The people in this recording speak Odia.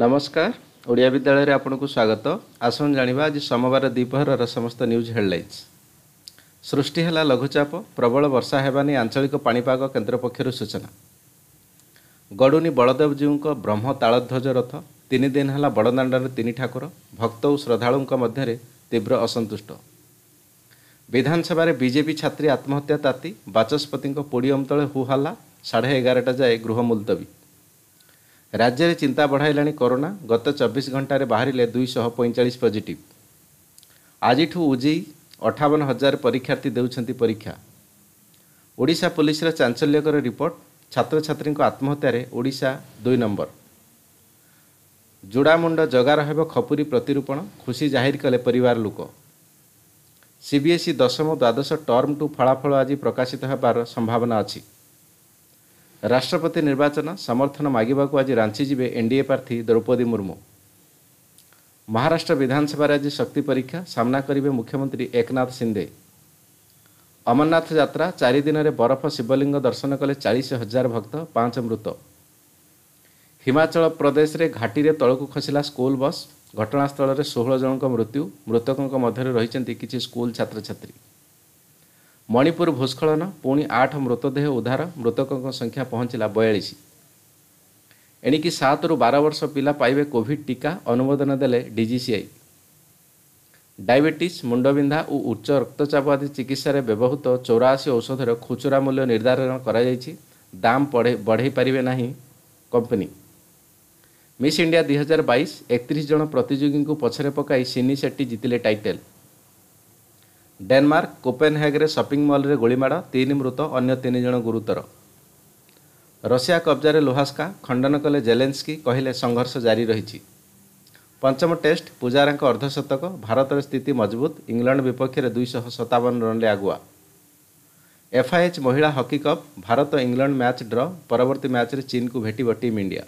ନମସ୍କାର ଓଡ଼ିଆ ବିଦ୍ୟାଳୟରେ ଆପଣଙ୍କୁ ସ୍ୱାଗତ ଆସନ୍ତୁ ଜାଣିବା ଆଜି ସୋମବାର ଦ୍ୱିପହରର ସମସ୍ତ ନ୍ୟୁଜ୍ ହେଡ଼ଲାଇନ୍ସ ସୃଷ୍ଟି ହେଲା ଲଘୁଚାପ ପ୍ରବଳ ବର୍ଷା ହେବାନି ଆଞ୍ଚଳିକ ପାଣିପାଗ କେନ୍ଦ୍ର ପକ୍ଷରୁ ସୂଚନା ଗଡ଼ୁନି ବଳଦେବଜୀଉଙ୍କ ବ୍ରହ୍ମ ତାଳଧ୍ୱଜ ରଥ ତିନି ଦିନ ହେଲା ବଡ଼ଦାଣ୍ଡରେ ତିନି ଠାକୁର ଭକ୍ତ ଓ ଶ୍ରଦ୍ଧାଳୁଙ୍କ ମଧ୍ୟରେ ତୀବ୍ର ଅସନ୍ତୁଷ୍ଟ ବିଧାନସଭାରେ ବିଜେପି ଛାତ୍ରୀ ଆତ୍ମହତ୍ୟା ତାତି ବାଚସ୍ପତିଙ୍କ ପୋଡ଼ିୟମ ତଳେ ହୁହାଲା ସାଢ଼େ ଏଗାରଟା ଯାଏ ଗୃହ ମୁଲତବୀ ରାଜ୍ୟରେ ଚିନ୍ତା ବଢ଼ାଇଲାଣି କରୋନା ଗତ ଚବିଶ ଘଣ୍ଟାରେ ବାହାରିଲେ ଦୁଇଶହ ପଇଁଚାଳିଶ ପଜିଟିଭ୍ ଆଜିଠୁ ଉଜେଇ ଅଠାବନ ହଜାର ପରୀକ୍ଷାର୍ଥୀ ଦେଉଛନ୍ତି ପରୀକ୍ଷା ଓଡ଼ିଶା ପୁଲିସ୍ର ଚାଞ୍ଚଲ୍ୟକର ରିପୋର୍ଟ ଛାତ୍ରଛାତ୍ରୀଙ୍କ ଆତ୍ମହତ୍ୟାରେ ଓଡ଼ିଶା ଦୁଇ ନମ୍ବର ଯୋଡ଼ାମୁଣ୍ଡ ଜଗାର ହେବ ଖପୁରୀ ପ୍ରତିରୂପଣ ଖୁସି ଜାହିର କଲେ ପରିବାର ଲୋକ ସିବିଏସ୍ଇ ଦଶମ ଦ୍ୱାଦଶ ଟର୍ମ ଟୁ ଫଳାଫଳ ଆଜି ପ୍ରକାଶିତ ହେବାର ସମ୍ଭାବନା ଅଛି ରାଷ୍ଟ୍ରପତି ନିର୍ବାଚନ ସମର୍ଥନ ମାଗିବାକୁ ଆଜି ରାଞ୍ଚି ଯିବେ ଏନ୍ଡିଏ ପ୍ରାର୍ଥୀ ଦ୍ରୌପଦୀ ମୁର୍ମୁ ମହାରାଷ୍ଟ୍ର ବିଧାନସଭାରେ ଆଜି ଶକ୍ତି ପରୀକ୍ଷା ସାମ୍ନା କରିବେ ମୁଖ୍ୟମନ୍ତ୍ରୀ ଏକନାଥ ସିନ୍ଦେ ଅମରନାଥ ଯାତ୍ରା ଚାରିଦିନରେ ବରଫ ଶିବଲିଙ୍ଗ ଦର୍ଶନ କଲେ ଚାଳିଶ ହଜାର ଭକ୍ତ ପାଞ୍ଚ ମୃତ ହିମାଚଳ ପ୍ରଦେଶରେ ଘାଟିରେ ତଳକୁ ଖସିଲା ସ୍କୁଲ ବସ୍ ଘଟଣାସ୍ଥଳରେ ଷୋହଳ ଜଣଙ୍କ ମୃତ୍ୟୁ ମୃତକଙ୍କ ମଧ୍ୟରେ ରହିଛନ୍ତି କିଛି ସ୍କୁଲ ଛାତ୍ରଛାତ୍ରୀ ମଣିପୁର ଭୂସ୍ଖଳନ ପୁଣି ଆଠ ମୃତଦେହ ଉଦ୍ଧାର ମୃତକଙ୍କ ସଂଖ୍ୟା ପହଞ୍ଚିଲା ବୟାଳିଶ ଏଣିକି ସାତରୁ ବାର ବର୍ଷ ପିଲା ପାଇବେ କୋଭିଡ୍ ଟିକା ଅନୁମୋଦନ ଦେଲେ ଡିଜିସିଆଇ ଡାଇବେଟିସ୍ ମୁଣ୍ଡବିନ୍ଧା ଓ ଉଚ୍ଚ ରକ୍ତଚାପ ଆଦି ଚିକିତ୍ସାରେ ବ୍ୟବହୃତ ଚଉରାଅଶୀ ଔଷଧର ଖୁଚୁରା ମୂଲ୍ୟ ନିର୍ଦ୍ଧାରଣ କରାଯାଇଛି ଦାମ୍ ବଢ଼େଇ ପାରିବେ ନାହିଁ କମ୍ପାନୀ ମିସ୍ ଇଣ୍ଡିଆ ଦୁଇ ହଜାର ବାଇଶ ଏକତିରିଶ ଜଣ ପ୍ରତିଯୋଗୀଙ୍କୁ ପଛରେ ପକାଇ ସିନି ସେଟ୍ଟି ଜିତିଲେ ଟାଇଟେଲ୍ ଡେନମାର୍କ କୋପେନହେଗ୍ରେ ସପିଂ ମଲ୍ରେ ଗୁଳିମାଡ଼ ତିନି ମୃତ ଅନ୍ୟ ତିନି ଜଣ ଗୁରୁତର ରଷିଆ କବ୍ଜାରେ ଲୁହାସ୍କା ଖଣ୍ଡନ କଲେ ଜେଲେନ୍ସକି କହିଲେ ସଂଘର୍ଷ ଜାରି ରହିଛି ପଞ୍ଚମ ଟେଷ୍ଟ ପୂଜାରାଙ୍କ ଅର୍ଦ୍ଧଶତକ ଭାରତର ସ୍ଥିତି ମଜବୁତ ଇଂଲଣ୍ଡ ବିପକ୍ଷରେ ଦୁଇଶହ ସତାବନ ରନ୍ରେ ଆଗୁଆ ଏଫ୍ଆଇଏଚ୍ ମହିଳା hockey cup Bharat England match draw ପରବର୍ତ୍ତୀ ମ୍ୟାଚ୍ରେ ଚୀନ୍କୁ ଭେଟିବ ଟିମ୍ ଇଣ୍ଡିଆ